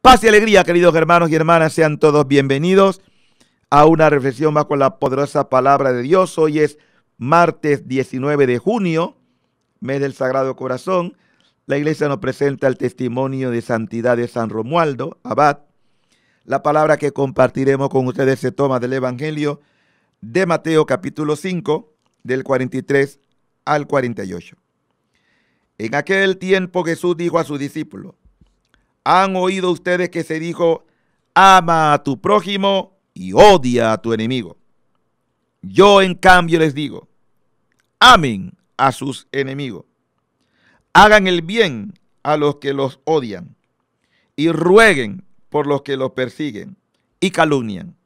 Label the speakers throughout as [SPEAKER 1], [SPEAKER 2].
[SPEAKER 1] Paz y alegría, queridos hermanos y hermanas, sean todos bienvenidos a una reflexión más con la poderosa palabra de Dios. Hoy es martes 19 de junio, mes del Sagrado Corazón. La iglesia nos presenta el testimonio de santidad de San Romualdo, abad. La palabra que compartiremos con ustedes se toma del Evangelio de Mateo capítulo 5, del 43 al 48. En aquel tiempo Jesús dijo a sus discípulos, han oído ustedes que se dijo, ama a tu prójimo y odia a tu enemigo. Yo en cambio les digo, amen a sus enemigos. Hagan el bien a los que los odian y rueguen por los que los persiguen y calumnian,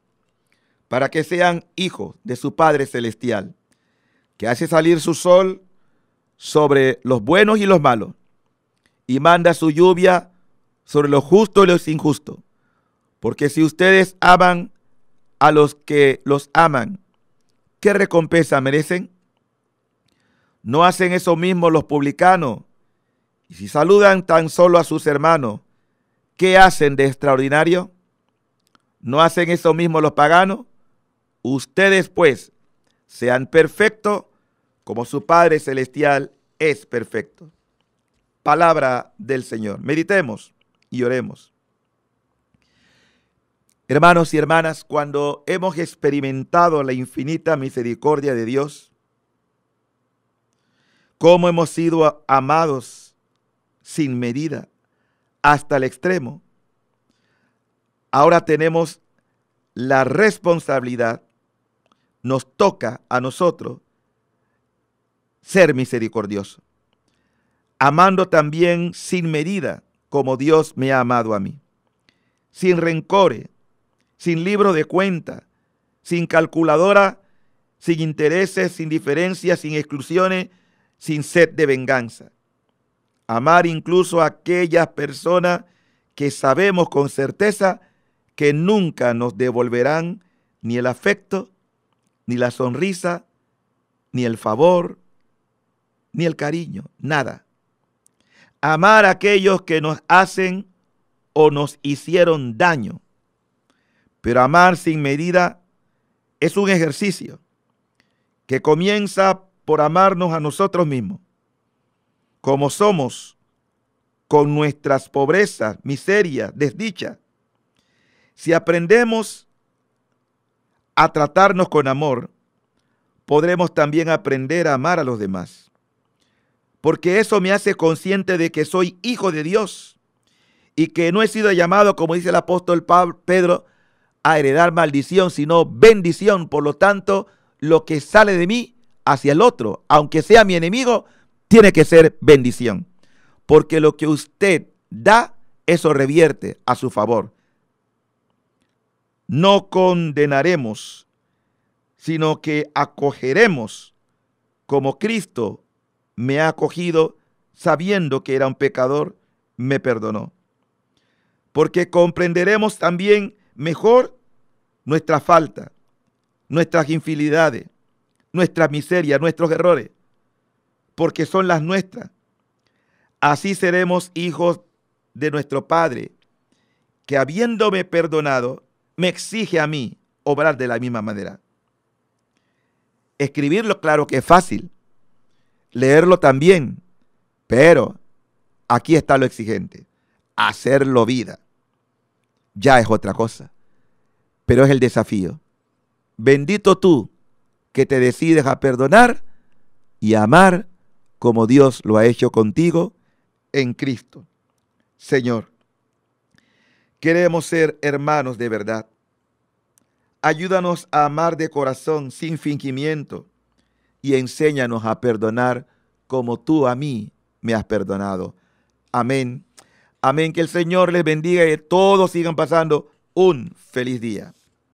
[SPEAKER 1] para que sean hijos de su Padre Celestial, que hace salir su sol sobre los buenos y los malos, y manda su lluvia sobre lo justo y lo injusto. Porque si ustedes aman a los que los aman, ¿qué recompensa merecen? ¿No hacen eso mismo los publicanos? Y si saludan tan solo a sus hermanos, ¿qué hacen de extraordinario? ¿No hacen eso mismo los paganos? Ustedes pues sean perfectos como su Padre Celestial es perfecto. Palabra del Señor. Meditemos y oremos. Hermanos y hermanas, cuando hemos experimentado la infinita misericordia de Dios, cómo hemos sido amados sin medida hasta el extremo, ahora tenemos la responsabilidad, nos toca a nosotros ser misericordiosos, amando también sin medida como Dios me ha amado a mí. Sin rencores, sin libro de cuenta, sin calculadora, sin intereses, sin diferencias, sin exclusiones, sin sed de venganza. Amar incluso a aquellas personas que sabemos con certeza que nunca nos devolverán ni el afecto, ni la sonrisa, ni el favor, ni el cariño, nada amar a aquellos que nos hacen o nos hicieron daño. Pero amar sin medida es un ejercicio que comienza por amarnos a nosotros mismos, como somos, con nuestras pobrezas, miseria, desdicha. Si aprendemos a tratarnos con amor, podremos también aprender a amar a los demás porque eso me hace consciente de que soy hijo de Dios y que no he sido llamado, como dice el apóstol Pedro, a heredar maldición, sino bendición. Por lo tanto, lo que sale de mí hacia el otro, aunque sea mi enemigo, tiene que ser bendición. Porque lo que usted da, eso revierte a su favor. No condenaremos, sino que acogeremos como Cristo me ha acogido, sabiendo que era un pecador, me perdonó. Porque comprenderemos también mejor nuestra falta, nuestras infidelidades, nuestras miserias, nuestros errores, porque son las nuestras. Así seremos hijos de nuestro Padre, que habiéndome perdonado, me exige a mí obrar de la misma manera. Escribirlo, claro que es fácil, leerlo también, pero aquí está lo exigente, hacerlo vida. Ya es otra cosa, pero es el desafío. Bendito tú que te decides a perdonar y amar como Dios lo ha hecho contigo en Cristo. Señor, queremos ser hermanos de verdad. Ayúdanos a amar de corazón sin fingimiento y enséñanos a perdonar como tú a mí me has perdonado. Amén. Amén. Que el Señor les bendiga y todos sigan pasando un feliz día.